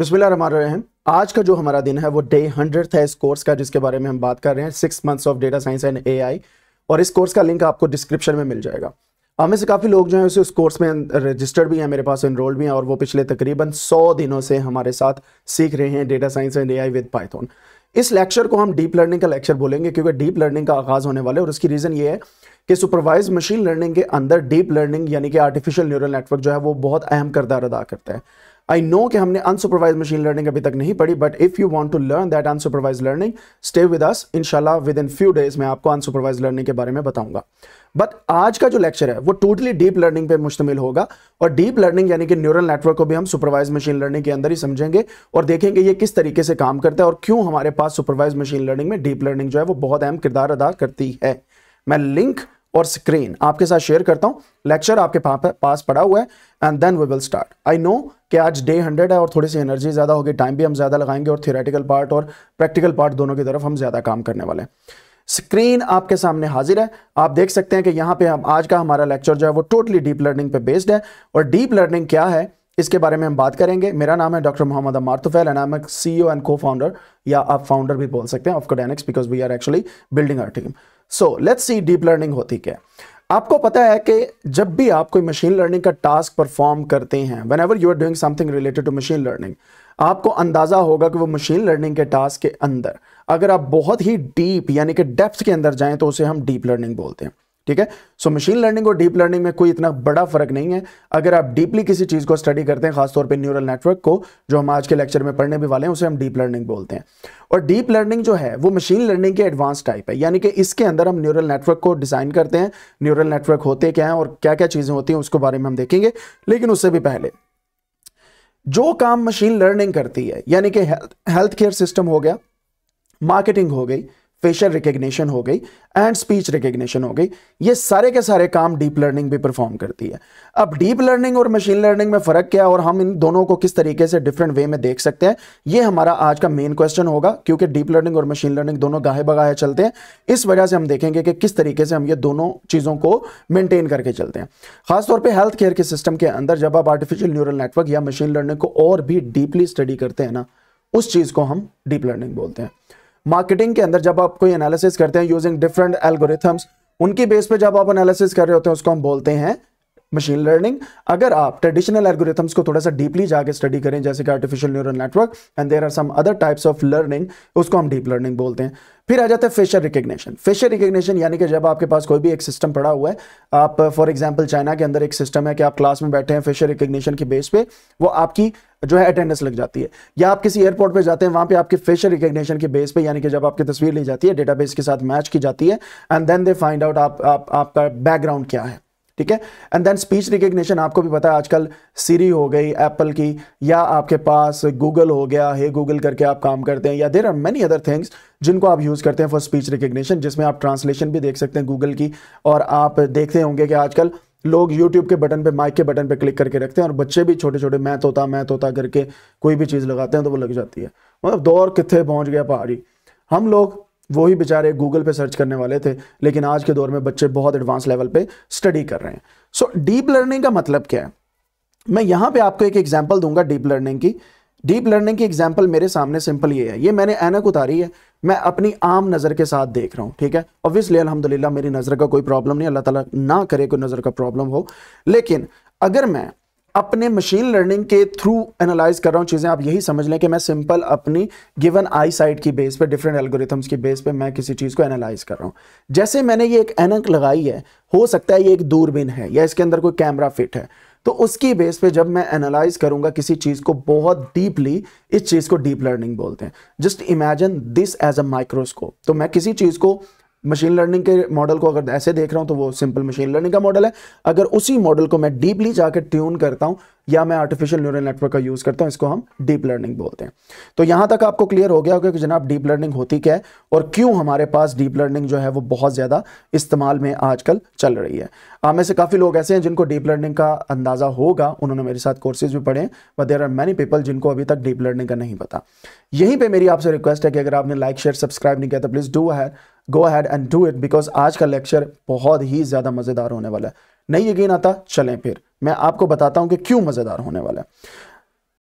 बिस्मिल्लाम आज का जो हमारा दिन है वो डे हंड्रेड था इस कोर्स का जिसके बारे में हम बात कर रहे हैं six months of data science and AI और इस कोर्स का लिंक आपको डिस्क्रिप्शन में मिल जाएगा हमें से काफ़ी लोग जो हैं उसे उस कोर्स में रजिस्टर्ड भी हैं मेरे पास इनरोल्ड भी हैं और वो पिछले तकरीबन सौ दिनों से हमारे साथ सीख रहे हैं data science and AI with Python इस लेक्चर को हम डीप लर्निंग का लेक्चर बोलेंगे क्योंकि डीप लर्निंग का आगाज़ होने वाला है और उसकी रीज़न ये है कि सुपरवाइज मशीन लर्निंग के अंदर डीप लर्निंग यानी कि आर्टिफिशियल न्यूरल नेटवर्क जो है वो बहुत अहम करदार अदा करता है आई नो कि हमने अनसुपरवाइज मशीन लर्निंग अभी तक नहीं पढ़ी but if you want to learn that unsupervised learning stay with us इनशाला विद इन फ्यू डेज मैं आपको अनसुपरवाइज लर्निंग के बारे में बताऊंगा बट आज का जो लेक्चर है वो टोटली डीप लर्निंग पे मुश्तमिल होगा और डीप लर्निंग यानी कि न्यूरल नेटवर्क को भी हम सुपरवाइज मशीन लर्निंग के अंदर ही समझेंगे और देखेंगे ये किस तरीके से काम करता है और क्यों हमारे पास सुपरवाइज मशीन लर्निंग में डीप लर्निंग जो है वो बहुत अहम किरदार अदा करती है मैं लिंक और स्क्रीन आपके साथ शेयर करता हूँ लेक्चर आपके पास पड़ा हुआ है and then we will start I know कि आज डे हंड्रेड है और थोड़ी सी एनर्जी ज़्यादा होगी टाइम भी हम ज़्यादा लगाएंगे और थियोरेटिकल पार्ट और प्रैक्टिकल पार्ट दोनों की तरफ हम ज़्यादा काम करने वाले हैं स्क्रीन आपके सामने हाजिर है आप देख सकते हैं कि यहाँ पे हम आज का हमारा लेक्चर जो है वो टोटली डीप लर्निंग पे बेस्ड है और डीप लर्निंग क्या है इसके बारे में हम बात करेंगे मेरा नाम है doctor Mohammad Ammar and I am CEO and cofounder या आप फाउंडर भी बोल सकते हैं of Codanics because we are actually building our team so let's see deep learning होती क्या आपको पता है कि जब भी आप कोई मशीन लर्निंग का टास्क परफॉर्म करते हैं whenever you are doing something related to machine learning आपको अंदाज़ा होगा कि वो मशीन लर्निंग के टास्क के अंदर अगर आप बहुत ही डीप यानी कि डेप्थ के अंदर जाएं तो उसे हम डीप लर्निंग बोलते हैं ठीक है सो मशीन लर्निंग और डीप लर्निंग में कोई इतना बड़ा फर्क नहीं है अगर आप डीपली किसी चीज़ को स्टडी करते हैं खासतौर पर न्यूरल नेटवर्क को जो हम आज के लेक्चर में पढ़ने भी वाले हैं उसे हम डीप लर्निंग बोलते हैं और डीप लर्निंग जो है वो मशीन लर्निंग के एडवांस टाइप है यानी कि इसके अंदर हम न्यूरल नेटवर्क को डिज़ाइन करते हैं न्यूरल नेटवर्क होते क्या है और क्या क्या चीज़ें होती हैं उसके बारे में हम देखेंगे लेकिन उससे भी पहले जो काम मशीन लर्निंग करती है यानी कि हेल्थ केयर सिस्टम हो गया मार्केटिंग हो गई फेशियल रिकग्निशन हो गई एंड स्पीच रिकग्निशन हो गई ये सारे के सारे काम डीप लर्निंग भी परफॉर्म करती है अब डीप लर्निंग और मशीन लर्निंग में फ़र्क क्या है और हम इन दोनों को किस तरीके से डिफरेंट वे में देख सकते हैं ये हमारा आज का मेन क्वेश्चन होगा क्योंकि डीप लर्निंग और मशीन लर्निंग दोनों गाहे बगाहे चलते हैं इस वजह से हम देखेंगे कि किस तरीके से हम ये दोनों चीज़ों को मेनटेन करके चलते हैं खासतौर पर हेल्थ केयर के सिस्टम के अंदर जब आप आर्टिफिशियल न्यूरल नेटवर्क या मशीन लर्निंग को और भी डीपली स्टडी करते हैं ना उस चीज़ को हम डीप लर्निंग बोलते हैं मार्केटिंग के अंदर जब आप कोई एनालिसिस करते हैं यूजिंग डिफरेंट एल्गोरिथम्स उनकी बेस पे जब आप एनालिसिस कर रहे होते हैं उसको हम बोलते हैं मशीन लर्निंग अगर आप ट्रेडिशनल एल्गोरिथम्स को थोड़ा सा डीपली जाके स्टडी करें जैसे कि artificial neural network and there are some other types of learning उसको हम डीप लर्निंग बोलते हैं फिर आ जाते हैं फेशियल रिकग्निशन फेशियल रिकग्नेशन यानी कि जब आपके पास कोई भी एक सिस्टम पड़ा हुआ है आप फॉर एग्जाम्पल चाइना के अंदर एक सिस्टम है कि आप क्लास में बैठे हैं फेशियल रिकग्नेशन की बेस पे वो आपकी जो है अटेंडेंस लग जाती है या आप किसी एयरपोर्ट पर जाते हैं वहाँ पे आपके फेशियल रिकॉग्निशन के बेस पे यानी कि जब आपकी तस्वीर ली जाती है डेटाबेस के साथ मैच की जाती है and then they find out आप, आप आपका बैकग्राउंड क्या है ठीक है एंड देन स्पीच रिकॉग्निशन आपको भी पता है आजकल सीरी हो गई एप्पल की या आपके पास गूगल हो गया हे गूगल करके आप काम करते हैं या there are many other things जिनको आप यूज़ करते हैं फॉर स्पीच रिकॉग्निशन जिसमें आप ट्रांसलेशन भी देख सकते हैं गूगल की और आप देखते होंगे कि आजकल लोग यूट्यूब के बटन पे माइक के बटन पे क्लिक करके रखते हैं और बच्चे भी छोटे छोटे मैं तोता मैं तोता करके कोई भी चीज़ लगाते हैं तो वो लग जाती है मतलब दौर कितने पहुँच गया पहाड़ी हम लोग वही बेचारे गूगल पे सर्च करने वाले थे लेकिन आज के दौर में बच्चे बहुत एडवांस लेवल पे स्टडी कर रहे हैं सो डीप लर्निंग का मतलब क्या है मैं यहाँ पे आपको एक एग्जाम्पल दूंगा डीप लर्निंग की डीप लर्निंग की एग्जाम्पल मेरे सामने सिंपल ये है ये मैंने एनक उतारी है मैं अपनी आम नज़र के साथ देख रहा हूँ ठीक है ऑब्वियसली अलहमदिल्ला मेरी नज़र का कोई प्रॉब्लम नहीं अल्लाह ताला ना करे कोई नज़र का प्रॉब्लम हो लेकिन अगर मैं अपने मशीन लर्निंग के थ्रू एनालाइज कर रहा हूँ चीज़ें आप यही समझ लें कि मैं सिंपल अपनी गिवन आई साइट की बेस पर डिफरेंट एल्गोरिथम्स की बेस पर मैं किसी चीज़ को एनालाइज कर रहा हूँ जैसे मैंने ये एक एनक लगाई है हो सकता है ये एक दूरबीन है या इसके अंदर कोई कैमरा फिट है तो उसकी बेस पे जब मैं एनालाइज करूंगा किसी चीज को बहुत डीपली इस चीज को डीप लर्निंग बोलते हैं just imagine this as a microscope तो मैं किसी चीज को मशीन लर्निंग के मॉडल को अगर ऐसे देख रहा हूं तो वो सिंपल मशीन लर्निंग का मॉडल है अगर उसी मॉडल को मैं डीपली जाकर ट्यून करता हूं या मैं आर्टिफिशियल न्यूरल नेटवर्क का यूज़ करता हूँ इसको हम डीप लर्निंग बोलते हैं तो यहां तक आपको क्लियर हो गया होगा कि जनाब डीप लर्निंग होती क्या है और क्यों हमारे पास डीप लर्निंग जो है वो बहुत ज़्यादा इस्तेमाल में आजकल चल रही है आप में से काफ़ी लोग ऐसे हैं जिनको डीप लर्निंग का अंदाज़ा होगा उन्होंने मेरे साथ कोर्सेज भी पढ़े but there are many people जिनको अभी तक डीप लर्निंग का नहीं पता यहीं पर मेरी आपसे रिक्वेस्ट है कि अगर आपने लाइक शेयर सब्सक्राइब नहीं किया तो प्लीज़ डू है go head and do it because आज का लेक्चर बहुत ही ज़्यादा मज़ेदार होने वाला है नहीं यकीन आता चलें फिर मैं आपको बताता हूं कि क्यों मज़ेदार होने वाला है